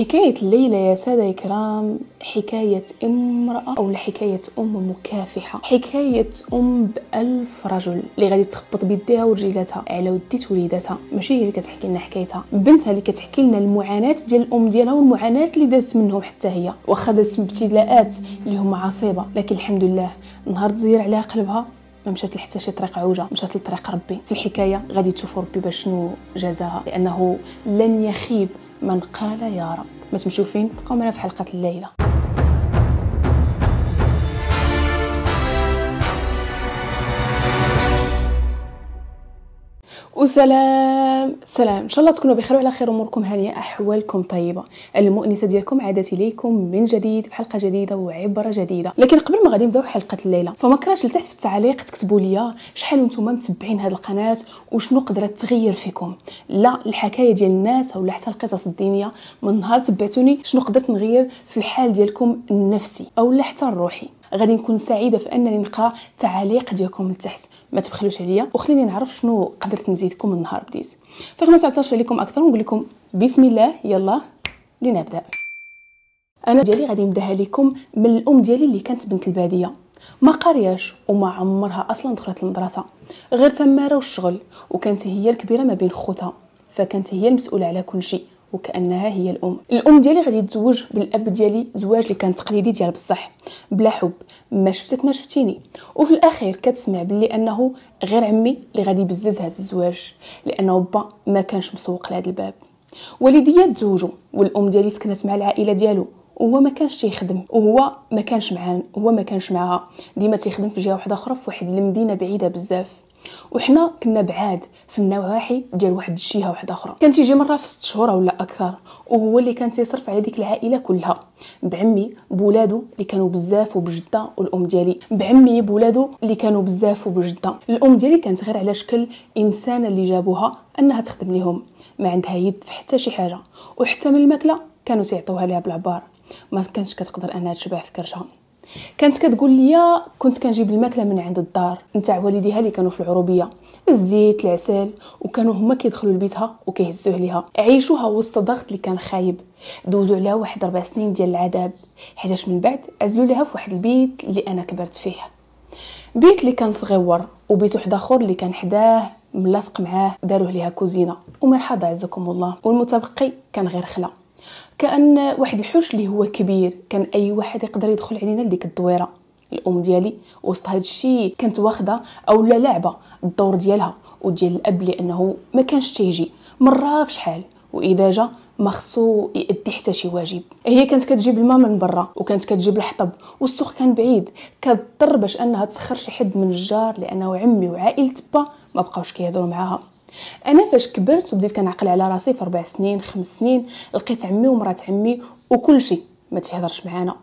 حكاية الليلة يا سادة الكرام حكاية امرأة أو حكاية أم مكافحة حكاية أم بألف رجل اللي غادي تخبط بيديها ورجيلاتها على ودي وليداتها ماشي هي اللي كتحكي لنا حكايتها بنتها اللي كتحكي لنا المعاناة ديال الأم ديالها والمعاناة اللي دازت منهم حتى هي واخا دازت بابتلاءات اللي هما عصيبة لكن الحمد لله نهار تزير عليها قلبها ما مشات لحتى شي طريق عوجه مشات لطريق ربي في الحكايه غادي تشوفوا ربي باش شنو جزاها لانه لن يخيب من قال يا رب ما تمشوا فين معنا في حلقه الليله وسلام سلام ان شاء الله تكونوا بخير وعلى خير اموركم هانيه احوالكم طيبه المؤنسه ديالكم عادت اليكم من جديد بحلقه جديده وعبره جديده لكن قبل ما غادي نبداو حلقه الليله فما كراش لتحت في التعليق تكتبوا لي شحال نتوما متبعين هذه القناه وشنو قدرت تغير فيكم لا الحكايه ديال الناس ولا حتى القصص الدينيه من نهار تبعتوني شنو قدرت نغير في الحال ديالكم النفسي او حتى الروحي غادي نكون سعيده في انني نقرا تعاليق ديالكم من تحت ما تبخلوش عليا وخليني نعرف شنو قدرت نزيدكم النهار بديت فما تعطلش عليكم اكثر ونقول لكم بسم الله يلا لنبدا انا ديالي غادي نبداها لكم من الام ديالي اللي كانت بنت الباديه ما قرياش وما عمرها اصلا دخلت المدرسه غير تماره والشغل وكانت هي الكبيره ما بين خوتها فكانت هي المسؤوله على كل شيء وكانها هي الام الام ديالي غادي تزوج بالاب ديالي زواج اللي كان تقليدي ديال بصح بلا حب ما شفتك ما شفتيني وفي الاخير كتسمع بلي انه غير عمي اللي غادي يبزز هذا الزواج لانه با ما كانش مسوق لهذا الباب والديا تزوجوا والام ديالي سكنت مع العائله ديالو وهو ما كانش تيخدم وهو ما كانش معاه هو ما كانش معاها ديما تيخدم في جهه واحده اخرى في واحد المدينه بعيده بزاف وحنا كنا بعاد في النواحي ديال واحد الشيهه واحده اخرى كان تيجي مره في 6 شهور ولا اكثر وهو اللي كان تيصرف على ديك العائله كلها بعمي بولادو اللي كانوا بزاف وبجده والام ديالي بعمي بولادو اللي كانوا بزاف وبجده الام ديالي كانت غير على شكل انسانه اللي جابوها انها تخدم لهم ما عندها يد في حتى شي حاجه وحتى من الماكله كانوا تيعطوها ليها بالعبار ما كانتش كتقدر انها تشبع في كرشها كانت كتقول لي كنت كنجيب الماكله من عند الدار نتاع والديها اللي كانوا في العروبيه الزيت العسل وكانوا هما كيدخلوا لبيتها وكيهزوه ليها عيشوها وسط ضغط اللي كان خايب دوزوا عليها واحد ربع سنين ديال العذاب حيتاش من بعد عزلوا ليها في واحد البيت اللي انا كبرت فيه بيت اللي كان صغيور وبيت واحد اخر اللي كان حداه ملاصق معاه داروه ليها كوزينه ومرحبا عزكم الله والمتبقي كان غير خلا كان واحد الحوش اللي هو كبير كان اي واحد يقدر يدخل علينا لديك الدويره الام ديالي وسط هذا الشيء كانت واخده اولا لعبه الدور ديالها وديال الاب لانه ما كانش تيجي مره في شحال واذا جا ما خصو يأدي حتى شي واجب هي كانت كتجيب الماء من برا وكانت كتجيب الحطب والسوق كان بعيد كضطر باش انها تسخر شي حد من الجار لانه عمي وعائله با ما بقاوش كيهضروا معاها انا فاش كبرت وبديت كنعقل على راسي في ربع سنين خمس سنين لقيت عمي ومرات عمي وكل شيء ما تيهضرش معانا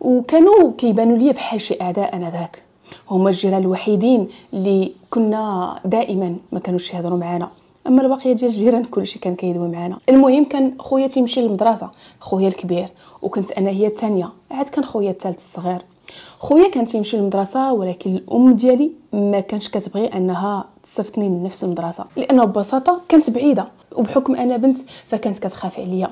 وكانوا كيبانوا لي بحال شي اعداء انا ذاك هما الجيران الوحيدين اللي كنا دائما ما كانوش يهضروا معانا اما الباقيه ديال الجيران كلشي كان كيدوي معانا المهم كان خويا تيمشي للمدرسه خويا الكبير وكنت انا هي الثانيه عاد كان خويا الثالث الصغير خويا كان تيمشي للمدرسه ولكن الام ديالي ما كانش كتبغي انها تصيفطني لنفس المدرسه لانه ببساطه كانت بعيده وبحكم انا بنت فكانت كتخاف عليا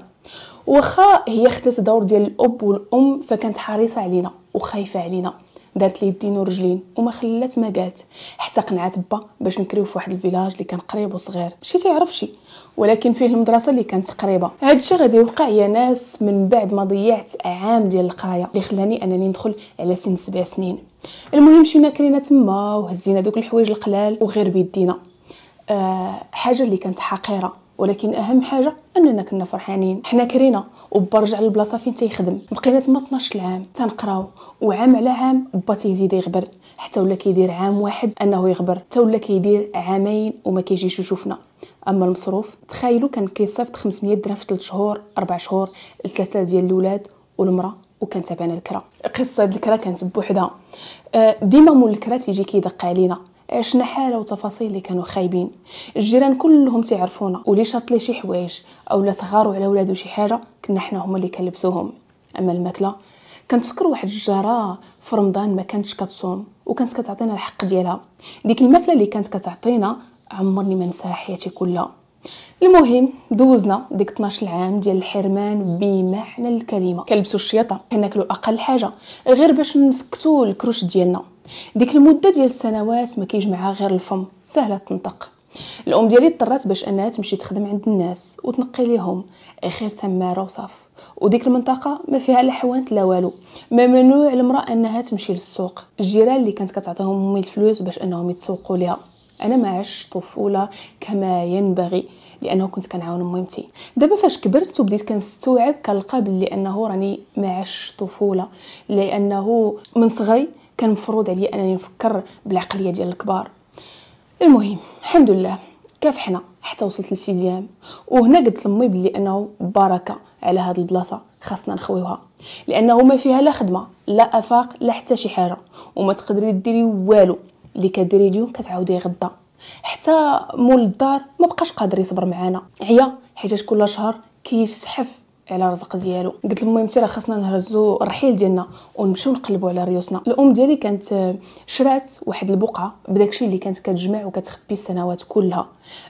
واخا هي خدات دور ديال الاب والام فكانت حريصه علينا وخايفه علينا دارت لي يدين ورجلين وما خلات ما قالت حتى قنعت با باش نكريو في واحد الفيلاج اللي كان قريب وصغير ماشي شي ولكن فيه المدرسه اللي كانت قريبه هذا الشيء غادي يوقع يا ناس من بعد ما ضيعت عام ديال القرايه اللي خلاني انني ندخل على سن سبع سنين المهم مشينا كرينا تما وهزينا دوك الحوايج القلال وغير بيدينا أه حاجه اللي كانت حقيره ولكن اهم حاجه اننا كنا فرحانين حنا كرينا وبرجع للبلاصه فين تيخدم بقينا تما 12 عام تنقراو وعام على عام با تيزيد يغبر حتى ولا كيدير عام واحد انه يغبر حتى ولا كيدير عامين وما كيجيش يشوفنا اما المصروف تخيلوا كان كيصيفط 500 درهم في 3 شهور 4 شهور لثلاثه ديال الاولاد والمراه وكان تابعنا الكرا قصه الكرا كانت بوحدها آه، ديما مول الكرا تيجي كيدق علينا عشنا حاله وتفاصيل اللي كانوا خايبين الجيران كلهم تعرفونا ولي شاط لي شي حوايج اولا صغارو على ولادو شي حاجه كنا حنا هما اللي كنلبسوهم اما الماكله كنتفكر واحد الجاره في رمضان ما كانتش كتصوم وكانت كتعطينا الحق ديالها ديك الماكله اللي كانت كتعطينا عمرني ما نساها حياتي كلها المهم دوزنا ديك 12 عام ديال الحرمان بمعنى الكلمه كنلبسوا الشياطه كناكلوا اقل حاجه غير باش نسكتوا الكروش ديالنا ديك المده ديال السنوات ما كيجمعها غير الفم سهله تنطق الام ديالي اضطرات باش انها تمشي تخدم عند الناس وتنقي ليهم غير تماره وصاف وديك المنطقه ما فيها لا حوانت لا والو ما ممنوع المراه انها تمشي للسوق الجيران اللي كانت كتعطيهم امي الفلوس باش انهم يتسوقوا ليها انا ما عشتش طفوله كما ينبغي لانه كنت كنعاون مهمتي دابا فاش كبرت وبديت كنستوعب كنلقى بلي انه راني ما عشتش طفوله لانه من صغري كان مفروض عليا انني نفكر بالعقليه ديال الكبار المهم الحمد لله كافحنا حتى وصلت للسيزيام وهنا قلت لامي بلي انه بركه على هاد البلاصه خاصنا نخويوها لانه ما فيها لا خدمه لا افاق لا حتى شي حاجه وما تقدري ديري والو اللي كديري اليوم كتعاودي غدا حتى مول الدار ما بقاش قادر يصبر معانا عيا حيت كل شهر كيسحف على رزق ديالو قلت لهم المهم راه خاصنا نهرزو الرحيل ديالنا ونمشيو نقلبو على ريوسنا الام ديالي كانت شرات واحد البقعه بداكشي اللي كانت كتجمع وكتخبي السنوات كلها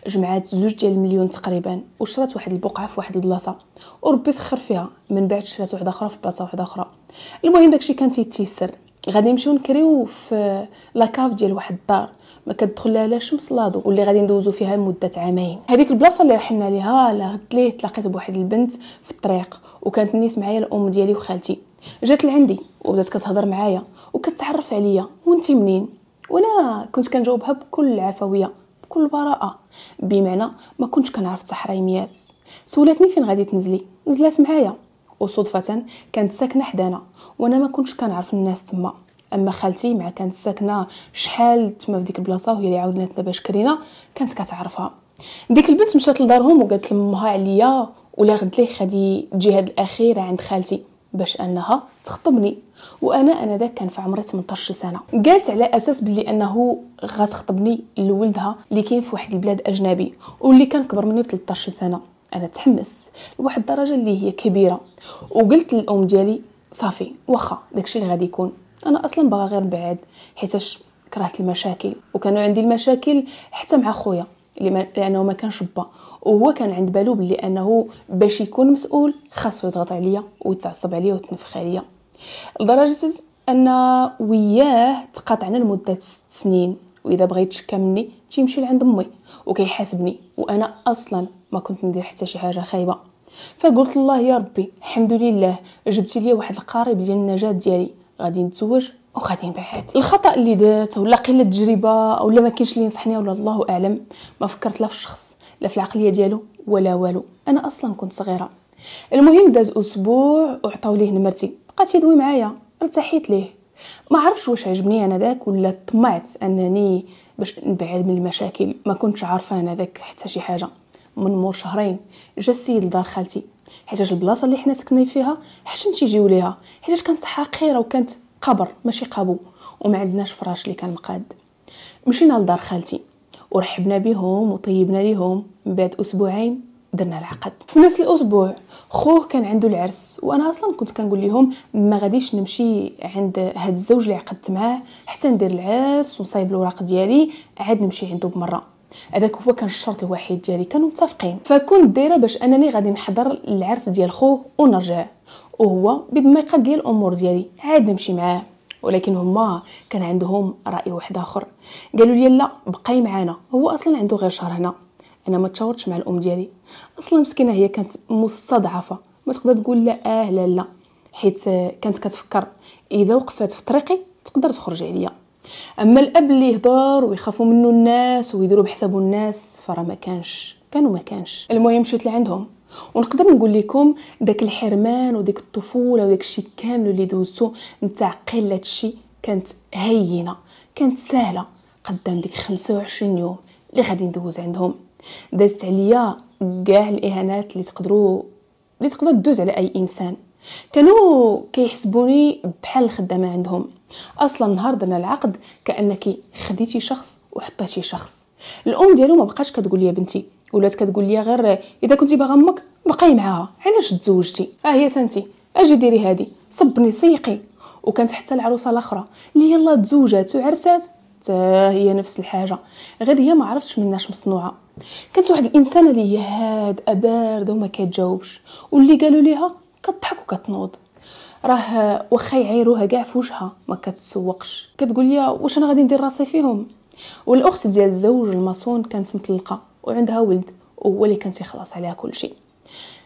جمعات زوج ديال المليون تقريبا وشرات واحد البقعه في واحد البلاصه وربي سخر فيها من بعد شرات واحده اخرى في بلاصه واحده اخرى المهم داكشي كان تيتيسر غادي نمشيو نكريو في لاكاف ديال واحد الدار ما كتدخل لها لا شمس لا ضوء واللي غادي ندوزو فيها لمده عامين هذيك البلاصه اللي رحنا ليها لا ليه تلاقيت بواحد البنت في الطريق وكانت نيس معايا الام ديالي وخالتي جات لعندي وبدات كتهضر معايا وكتعرف عليا وانت منين وانا كنت كنجاوبها بكل عفويه بكل براءه بمعنى ما كنتش كنعرف التحريميات سولتني فين غادي تنزلي نزلات معايا وصدفه كانت ساكنه حدانا وانا ما كنتش كنعرف الناس تما اما خالتي مع كانت ساكنه شحال تما في ديك البلاصه وهي اللي عاونتنا باش كرينا كانت كتعرفها ديك البنت مشات لدارهم وقالت لامها عليا ولا غد ليه خدي هاد الاخيره عند خالتي باش انها تخطبني وانا انا ذاك كان في عمري 18 سنه قالت على اساس بلي انه غتخطبني لولدها اللي كاين في واحد البلاد اجنبي واللي كان كبر مني ب 13 سنه انا تحمست لواحد الدرجه اللي هي كبيره وقلت للام ديالي صافي واخا داكشي اللي غادي يكون انا اصلا باغا غير نبعد حيتاش كرهت المشاكل وكانوا عندي المشاكل حتى مع خويا ما... لانه ما كانش با وهو كان عند بالو بلي انه باش يكون مسؤول خاصو يضغط عليا ويتعصب عليا وتنفخ عليا لدرجه ان وياه تقاطعنا لمده ست سنين واذا بغيت يتشكى مني تيمشي لعند امي وكيحاسبني وانا اصلا ما كنت ندير حتى شي حاجه خايبه فقلت الله يا ربي الحمد لله جبتي لي واحد القريب ديال النجاه ديالي غادي نتزوج وغادي نبعد الخطا اللي درت ولا قله التجربه ولا ما كاينش اللي ينصحني ولا الله اعلم ما فكرت لا في الشخص لا في العقليه ديالو ولا والو انا اصلا كنت صغيره المهم داز اسبوع وعطاو ليه نمرتي بقات يدوي معايا ارتحيت ليه ما عرفش واش عجبني انا ذاك ولا طمعت انني باش نبعد من المشاكل ما كنتش عارفه انا ذاك حتى شي حاجه من مور شهرين جا السيد لدار خالتي حيت البلاصه اللي حنا سكنين فيها حشمت يجيو ليها حيت كانت حقيره وكانت قبر ماشي قابو وما عندناش فراش اللي كان مقاد مشينا لدار خالتي ورحبنا بهم وطيبنا ليهم من بعد اسبوعين درنا العقد في نفس الاسبوع خوه كان عنده العرس وانا اصلا كنت كنقول لهم ما غاديش نمشي عند هاد الزوج اللي عقدت معاه حتى ندير العرس ونصايب الوراق ديالي عاد نمشي عنده بمره هذاك هو كان الشرط الوحيد ديالي كانوا متفقين فكنت دايره باش انني غادي نحضر العرس ديال خوه ونرجع وهو بمقاد ديال الامور ديالي عاد نمشي معاه ولكن هما كان عندهم راي واحد اخر قالوا لي لا بقاي معانا هو اصلا عنده غير شهر هنا انا ما تشاورتش مع الام ديالي اصلا مسكينه هي كانت مستضعفه ما تقدر تقول لا اه لا لا حيت كانت كتفكر اذا وقفات في طريقي تقدر تخرج عليا اما الاب اللي يهضر ويخافوا منه الناس ويديروا بحسابه الناس فراه ما كانش كانوا ما كانش المهم مشيت لعندهم ونقدر نقول لكم داك الحرمان وديك الطفوله وداك الشيء كامل اللي دوزتو نتاع قله شيء كانت هينه كانت سهله قدام ديك 25 يوم اللي غادي ندوز عندهم دازت عليا كاع الاهانات اللي تقدروا اللي تقدر تدوز على اي انسان كانوا كيحسبوني بحال الخدامه عندهم اصلا نهار درنا العقد كانك خديتي شخص وحطيتي شخص الام ديالو ما بقاش كتقول لي بنتي ولات كتقول لي غير اذا كنتي باغا امك بقاي معاها علاش تزوجتي اه هي سنتي اجي ديري هادي صبني سيقي وكانت حتى العروسه الاخرى اللي يلا تزوجات وعرسات تا هي نفس الحاجه غير هي ما عرفتش مناش مصنوعه كانت واحد الانسانه اللي هي هادئه بارده وما كتجاوبش واللي قالوا ليها كتضحك وكتنوض راه واخا يعيروها كاع في وجهها ما كتسوقش كتقول لي واش انا غادي ندير راسي فيهم والاخت ديال الزوج الماسون كانت مطلقه وعندها ولد وهو اللي كان تيخلص عليها كل شيء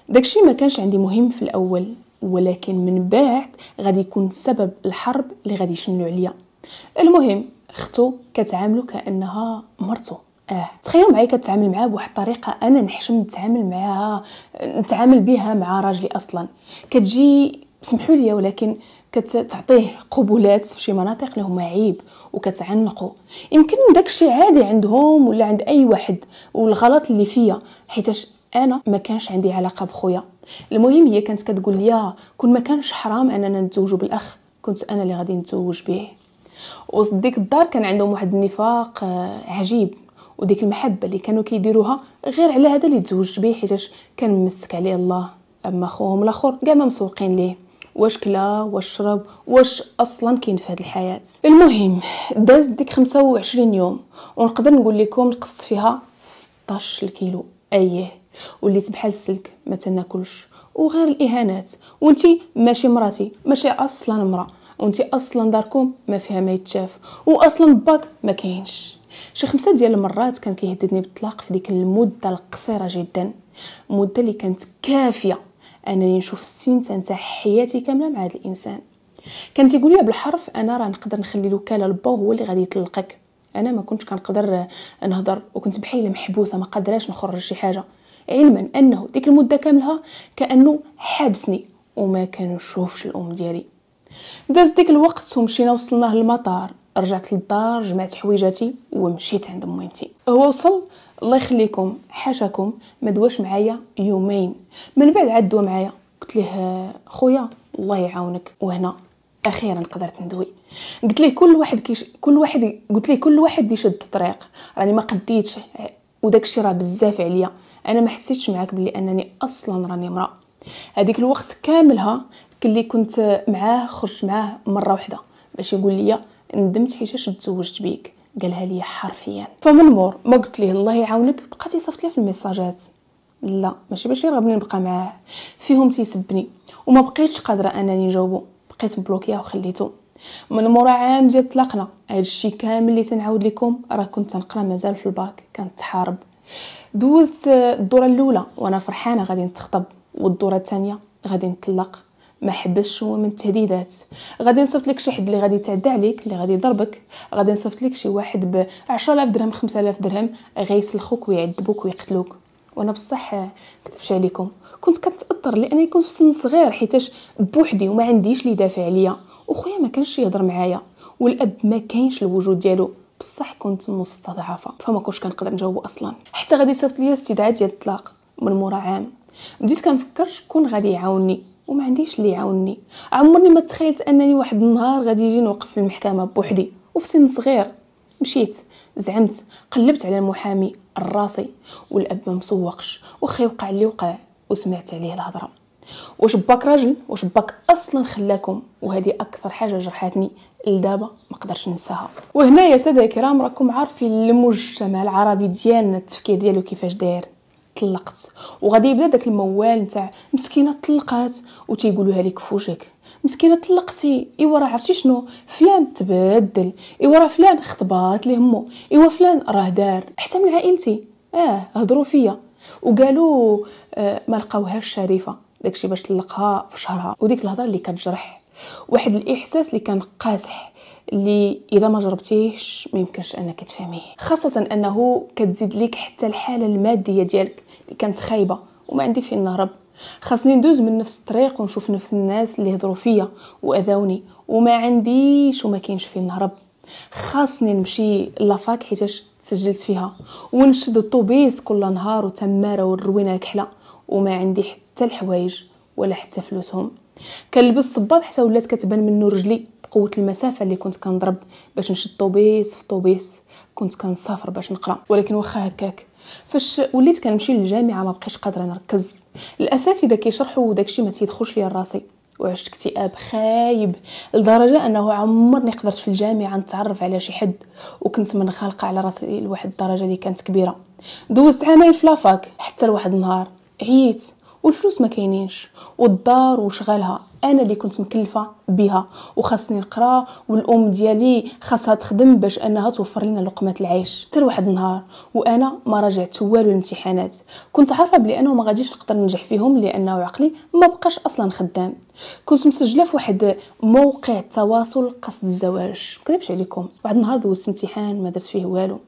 داكشي ما كانش عندي مهم في الاول ولكن من بعد غادي يكون سبب الحرب اللي غادي يشنو عليا المهم اختو كتعاملو كانها مرتو اه تخيلوا معايا كتعامل معاه بواحد الطريقه انا نحشم نتعامل معاها نتعامل بها مع راجلي اصلا كتجي سمحوا لي ولكن كتعطيه قبولات في شي مناطق اللي هما عيب وكتعنقو يمكن داكشي عادي عندهم ولا عند اي واحد والغلط اللي فيا حيتاش انا ما كانش عندي علاقه بخويا المهم هي كانت كتقول لي كون ما كانش حرام اننا نتزوجوا بالاخ كنت انا اللي غادي نتزوج به وصديق الدار كان عندهم واحد النفاق آه، عجيب وديك المحبه اللي كانوا كيديروها غير على هذا اللي تزوجت به حيتاش كان مسك عليه الله اما خوهم الاخر كاع ما مسوقين ليه واش كلا واش شرب واش اصلا كاين في هذه الحياه المهم دازت ديك 25 يوم ونقدر نقول لكم نقصت فيها 16 كيلو اييه وليت بحال السلك ما تناكلش وغير الاهانات وانتي ماشي مراتي ماشي اصلا امراه وانتي اصلا داركم ما فيها ما يتشاف واصلا باك ما كاينش شي خمسة ديال المرات كان كيهددني بالطلاق في ديك المده القصيره جدا مده اللي كانت كافيه انني نشوف السمسه نتاع حياتي كامله مع هذا الانسان كان تيقول لي بالحرف انا راه نقدر نخلي الوكاله لبا هو اللي غادي يطلقك انا ما كنتش كنقدر نهضر وكنت بحال محبوسه ما قدراش نخرج شي حاجه علما انه ديك المده كاملها كانه حابسني وما كنشوفش الام ديالي داز ديك الوقت ومشينا وصلناه للمطار رجعت للدار جمعت حويجاتي ومشيت عند ميمتي هو وصل الله يخليكم حاشاكم ما دواش معايا يومين من بعد عاد دوا معايا قلت ليه خويا الله يعاونك وهنا اخيرا قدرت ندوي قلت ليه كل واحد كيش كل واحد قلت ليه كل واحد يشد الطريق راني ما قديتش وداك الشيء راه بزاف عليا انا ما حسيتش معاك بلي انني اصلا راني امراه هذيك الوقت كاملها كلي كنت معاه خرجت معاه مره واحده باش يقول لي ندمت حيتاش تزوجت بيك قالها لي حرفيا فمن مور ما قلت ليه الله يعاونك بقى تيصيفط لي في الميساجات لا ماشي باش يرغبني نبقى معاه فيهم تيسبني وما بقيتش قادره انني نجاوبو بقيت مبلوكيه وخليتو من مورا عام ديال طلاقنا هادشي كامل اللي تنعاود لكم راه كنت تنقرا مازال في الباك كنتحارب دوزت الدوره الاولى وانا فرحانه غادي نتخطب والدوره الثانيه غادي نطلق ما حبسش هو من التهديدات غادي نصيفط لك شي حد اللي غادي يتعدى عليك اللي غادي يضربك غادي نصيفط لك شي واحد ب 10000 درهم 5000 درهم غيسلخوك ويعذبوك ويقتلوك وانا بصح كتبش عليكم كنت كنتاثر لانني كنت في سن صغير حيتاش بوحدي وما عنديش اللي يدافع عليا وخويا ما كانش يهضر معايا والاب ما كاينش الوجود ديالو بصح كنت مستضعفه فما كنتش كنقدر نجاوب اصلا حتى غادي يصيفط لي استدعاء ديال الطلاق من مورا عام بديت كنفكر شكون غادي يعاوني وما عنديش اللي يعاونني عمرني ما تخيلت انني واحد النهار غادي يجي نوقف في المحكمه بوحدي وفي سن صغير مشيت زعمت قلبت على المحامي الراسي والاب ما مسوقش واخا يوقع اللي وقع وسمعت عليه الهضره واش باك راجل واش باك اصلا خلاكم وهذه اكثر حاجه جرحتني لدابا ما قدرتش ننساها وهنا يا ساده الكرام راكم عارفين المجتمع العربي ديالنا التفكير ديالو كيفاش داير طلقت وغادي يبدا داك الموال نتاع مسكينه طلقات وتيقولوها لك في وجهك مسكينه طلقتي ايوا راه عرفتي شنو فلان تبدل ايوا راه فلان خطبات ليه امو ايوا فلان راه دار حتى من عائلتي اه هضروا فيا وقالوا آه ما لقاوهاش شريفه داكشي باش طلقها في شهرها وديك الهضره اللي كتجرح واحد الاحساس اللي كان قاسح اللي اذا ما جربتيهش ما يمكنش انك تفهميه خاصه انه كتزيد ليك حتى الحاله الماديه ديالك اللي كانت خايبه وما عندي فين نهرب خاصني ندوز من نفس الطريق ونشوف نفس الناس اللي هضروا فيا واذوني وما عنديش وما كاينش فين نهرب خاصني نمشي لافاك حيتاش تسجلت فيها ونشد الطوبيس كل نهار وتماره والروينه الكحله وما عندي حتى الحوايج ولا حتى فلوسهم كنلبس صباط حتى ولات كتبان منه رجلي قوه المسافه اللي كنت كنضرب باش نشد طوبيس في طوبيس كنت كنسافر باش نقرا ولكن واخا هكاك فاش وليت كنمشي للجامعه ما بقيتش قادره نركز الاساتذه كيشرحوا وداكشي ما تيدخلش ليا راسي وعشت اكتئاب خايب لدرجه انه عمرني قدرت في الجامعه نتعرف على شي حد وكنت منخلقه على راسي لواحد الدرجه اللي كانت كبيره دوزت عامين في لافاك حتى لواحد النهار عييت والفلوس ما كاينينش والدار وشغالها انا اللي كنت مكلفه بها وخاصني نقرا والام ديالي خاصها تخدم باش انها توفر لنا لقمه العيش حتى واحد النهار وانا ما راجعت والو الامتحانات كنت عارفه بلي انا ما غاديش نقدر ننجح فيهم لانه عقلي ما بقاش اصلا خدام كنت مسجله في واحد موقع تواصل قصد الزواج ما عليكم واحد النهار دوزت امتحان ما درت فيه والو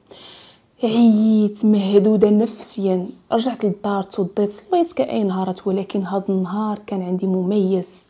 عييت مهدودة نفسيا رجعت للدار توضيت صليت كأي نهارات ولكن هذا النهار كان عندي مميز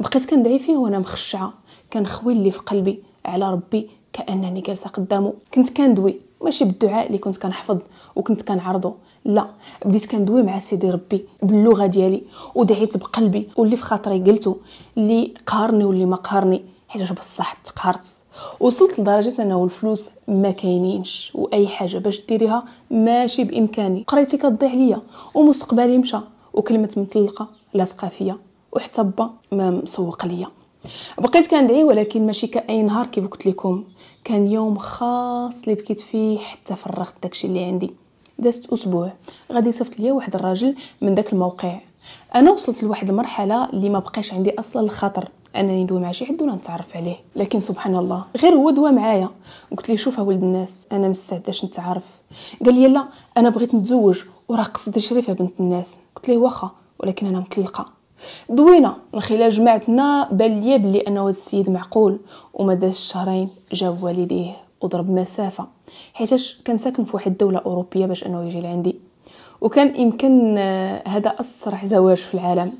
بقيت كندعي فيه وانا مخشعة كنخوي اللي في قلبي على ربي كانني جالسه قدامه كنت كندوي ماشي بالدعاء اللي كنت كنحفظ وكنت كنعرضه لا بديت كندوي مع سيدي ربي باللغه ديالي ودعيت بقلبي واللي في خاطري قلته اللي قهرني واللي ما قهرني حيت بصح تقهرت وصلت لدرجه انه الفلوس ما كاينينش واي حاجه باش ديريها ماشي بامكاني قرايتي كتضيع ليا ومستقبلي مشى وكلمه مطلقه لاصقه فيا وحتى با ما مسوق ليا بقيت كندعي ولكن ماشي كاي نهار كيف قلت لكم كان يوم خاص اللي بكيت فيه حتى فرغت داكشي اللي عندي دازت اسبوع غادي صيفط ليا واحد الراجل من داك الموقع انا وصلت لواحد المرحله اللي ما بقاش عندي اصلا الخطر انني ندوي مع شي حد ولا نتعرف عليه لكن سبحان الله غير هو دوا معايا قلت ليه شوف ولد الناس انا مستعداش نتعرف قال لي لا انا بغيت نتزوج وراه قصد شريفه بنت الناس قلت ليه واخا ولكن انا مطلقه دوينا من خلال جماعتنا بان ليا بلي انه السيد معقول وما داش شهرين جا والديه وضرب مسافه حيتاش كان ساكن في واحد الدوله اوروبيه باش انه يجي لعندي وكان يمكن آه، هذا اسرع زواج في العالم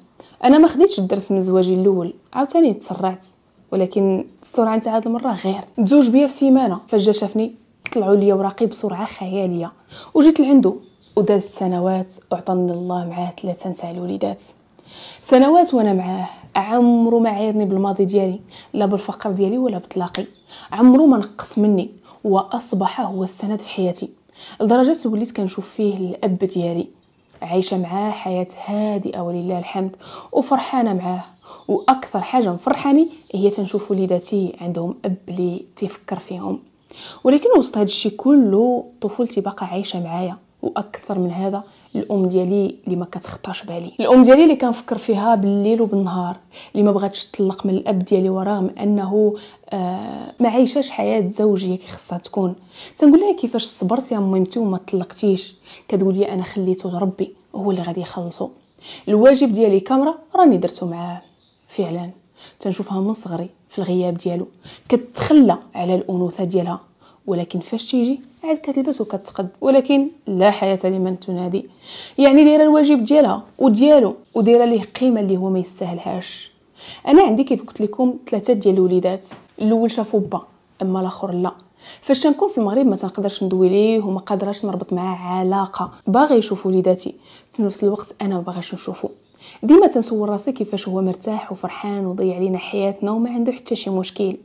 انا ما خديتش الدرس من زواجي الاول عاوتاني تسرعت ولكن السرعه نتاع هاد المره غير تزوج بيا في سيمانه فجاه شافني طلعوا لي وراقي بسرعه خياليه وجيت لعندو ودازت سنوات وعطاني الله معاه ثلاثه نتاع الوليدات سنوات وانا معاه عمرو ما عيرني بالماضي ديالي لا بالفقر ديالي ولا بطلاقي عمرو ما نقص مني واصبح هو السند في حياتي لدرجه وليت كنشوف فيه الاب ديالي عايشة معاه حياة هادئة ولله الحمد وفرحانة معاه واكثر حاجه مفرحاني هي تنشوف وليداتي عندهم اب لي تيفكر فيهم ولكن وسط هذا الشيء كله طفولتي باقا عايشه معايا واكثر من هذا الام ديالي اللي ما كتخطاش بالي الام ديالي اللي كنفكر فيها بالليل وبالنهار اللي ما بغاتش تطلق من الاب ديالي ورغم انه آه، ما عايشاش حياه زوجيه كي خصها تكون تنقول لها كيفاش صبرت يا ميمتي وما طلقتيش كتقول لي انا خليته لربي هو اللي غادي يخلصو الواجب ديالي كامرا راني درتو معاه فعلا تنشوفها من صغري في الغياب ديالو كتخلى على الانوثه ديالها ولكن فاش تيجي عاد كتلبس وكتقد ولكن لا حياة لمن تنادي يعني دايره الواجب ديالها وديالو ودايره ليه قيمه اللي هو ما يستاهلهاش انا عندي كيف قلت لكم ثلاثه ديال الوليدات الاول شافو با اما الاخر لا فاش نكون في المغرب ما تنقدرش ندوي ليه وما قادراش نربط معاه علاقه باغي يشوف وليداتي في نفس الوقت انا ما باغاش نشوفو ديما تنصور راسي كيفاش هو مرتاح وفرحان وضيع علينا حياتنا وما عنده حتى شي مشكل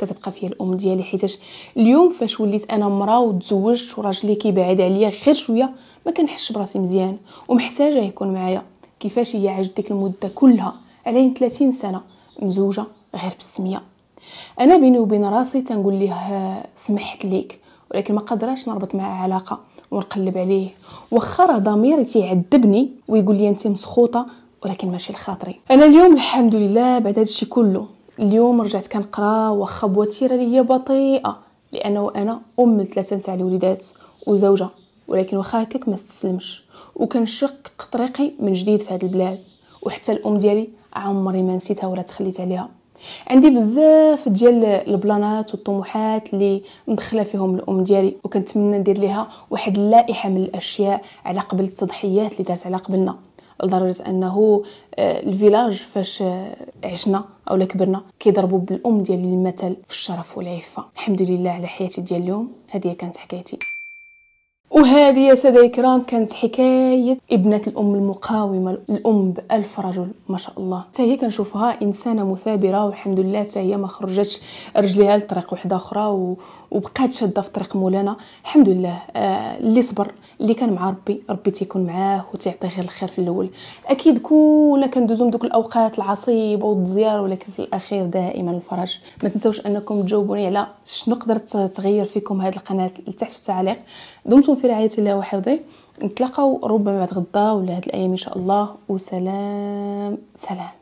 كتبقى فيا الام ديالي حيتاش اليوم فاش وليت انا مرا وتزوجت وراجلي كيبعد عليا غير شويه ما كنحسش براسي مزيان ومحتاجه يكون معايا كيفاش هي عاشت ديك المده كلها علين 30 سنه مزوجه غير بالسميه انا بيني وبين راسي تنقول ليه آه، سمحت ليك ولكن ما قدراش نربط معاه علاقه ونقلب عليه واخا راه ضميري تيعذبني ويقول لي انت مسخوطه ولكن ماشي لخاطري انا اليوم الحمد لله بعد هادشي كله اليوم رجعت كنقرا واخا بوتيره ليا بطيئه لانه انا ام ثلاثه نتاع الوليدات وزوجه ولكن واخا هكاك ما استسلمش وكنشق طريقي من جديد في هاد البلاد وحتى الام ديالي عمري ما نسيتها ولا تخليت عليها عندي بزاف ديال البلانات والطموحات اللي مدخله فيهم الام ديالي وكنتمنى ندير ليها واحد اللائحه من الاشياء على قبل التضحيات اللي دارت على قبلنا لدرجه انه آه، الفيلاج فاش آه، عشنا او كبرنا كيضربوا بالام ديالي المثل في الشرف والعفه الحمد لله على حياتي ديال اليوم هذه كانت حكايتي وهذه يا سادة الكرام كانت حكاية ابنة الأم المقاومة الأم بألف رجل ما شاء الله حتى هي كنشوفها إنسانة مثابرة والحمد لله حتى هي ما خرجتش رجليها لطريق واحدة أخرى و... وبقات شاده في طريق مولانا الحمد لله آه، اللي صبر اللي كان مع ربي ربي تيكون معاه وتيعطيه غير الخير في الاول اكيد كنا كندوزو من دوك الاوقات العصيبه والزيار ولكن في الاخير دائما الفرج ما تنساوش انكم تجاوبوني على شنو قدرت تغير فيكم هذه القناه لتحت في التعليق دمتم في رعايه الله وحفظه نتلاقاو ربما بعد غدا ولا هاد الايام ان شاء الله وسلام سلام